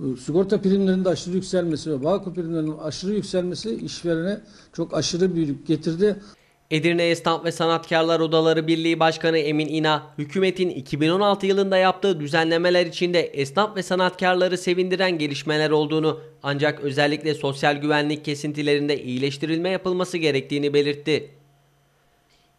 Ee, sigorta primlerinin de aşırı yükselmesi ve bağkur primlerinin aşırı yükselmesi işverene çok aşırı bir yük getirdi. Edirne Esnaf ve Sanatkarlar Odaları Birliği Başkanı Emin İna, hükümetin 2016 yılında yaptığı düzenlemeler içinde esnaf ve sanatkarları sevindiren gelişmeler olduğunu ancak özellikle sosyal güvenlik kesintilerinde iyileştirilme yapılması gerektiğini belirtti.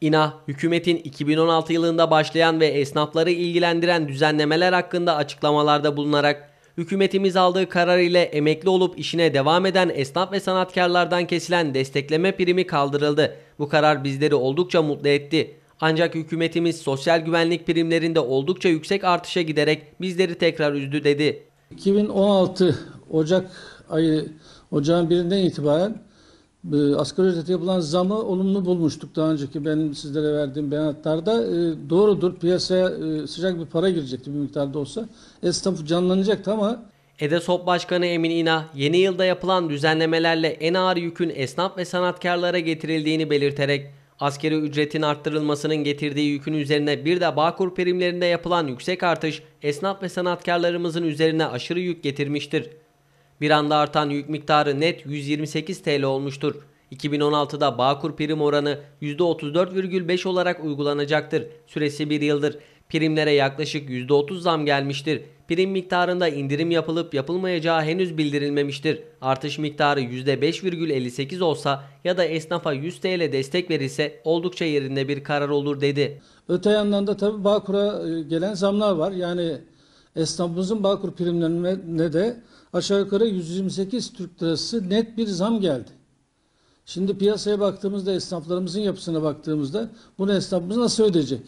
İna, hükümetin 2016 yılında başlayan ve esnafları ilgilendiren düzenlemeler hakkında açıklamalarda bulunarak hükümetimiz aldığı karar ile emekli olup işine devam eden esnaf ve sanatkarlardan kesilen destekleme primi kaldırıldı. Bu karar bizleri oldukça mutlu etti. Ancak hükümetimiz sosyal güvenlik primlerinde oldukça yüksek artışa giderek bizleri tekrar üzdü dedi. 2016 Ocak ayı Ocağın birinden itibaren e, asgari ücrete yapılan zamı olumlu bulmuştuk daha önceki benim sizlere verdiğim beyanatlarda. E, doğrudur piyasaya e, sıcak bir para girecekti bir miktarda olsa. Esnafı canlanacaktı ama EDESOP Başkanı Emin İna, yeni yılda yapılan düzenlemelerle en ağır yükün esnaf ve sanatkarlara getirildiğini belirterek, askeri ücretin arttırılmasının getirdiği yükün üzerine bir de Bağkur primlerinde yapılan yüksek artış, esnaf ve sanatkarlarımızın üzerine aşırı yük getirmiştir. Bir anda artan yük miktarı net 128 TL olmuştur. 2016'da Bağkur prim oranı %34,5 olarak uygulanacaktır. Süresi bir yıldır. Primlere yaklaşık %30 zam gelmiştir. Prim miktarında indirim yapılıp yapılmayacağı henüz bildirilmemiştir. Artış miktarı %5,58 olsa ya da esnafa 100 TL destek verilse oldukça yerinde bir karar olur dedi. Öte yandan da tabii Bağkur'a e, gelen zamlar var. Yani Esnafımızın Bağkur primlerine de aşağı yukarı 128 Türk Lirası net bir zam geldi. Şimdi piyasaya baktığımızda esnaflarımızın yapısına baktığımızda bunu esnafımız nasıl ödeyecek?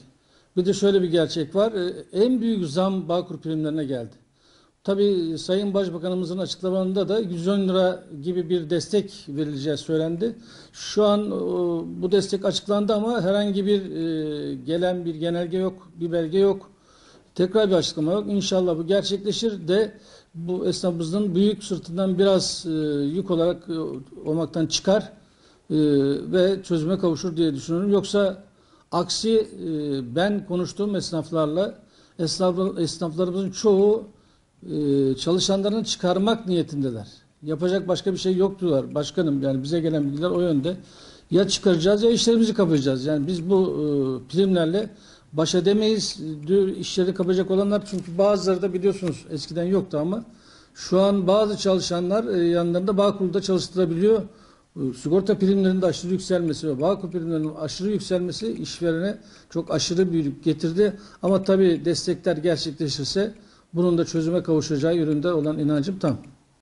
Bir de şöyle bir gerçek var. E, en büyük zam Bağkur primlerine geldi. Tabii Sayın Başbakanımızın açıklamalarında da 110 lira gibi bir destek verileceği söylendi. Şu an bu destek açıklandı ama herhangi bir e, gelen bir genelge yok, bir belge yok. Tekrar bir açıklama yok. İnşallah bu gerçekleşir de bu esnafımızın büyük sırtından biraz e, yük olarak e, olmaktan çıkar e, ve çözüme kavuşur diye düşünüyorum. Yoksa aksi e, ben konuştuğum esnaflarla esnaf, esnaflarımızın çoğu e, çalışanlarını çıkarmak niyetindeler. Yapacak başka bir şey yok diyorlar. Başkanım yani bize gelen bilgiler o yönde. Ya çıkaracağız ya işlerimizi kapayacağız. Yani biz bu e, primlerle baş edemeyiz işleri kapacak olanlar çünkü bazıları da biliyorsunuz eskiden yoktu ama şu an bazı çalışanlar e, yanlarında Bağkur'da çalıştırabiliyor. E, sigorta primlerinin de aşırı yükselmesi ve Bağkur primlerinin aşırı yükselmesi işverene çok aşırı büyük getirdi. Ama tabii destekler gerçekleşirse bunun da çözüme kavuşacağı yönünde olan inancım tam.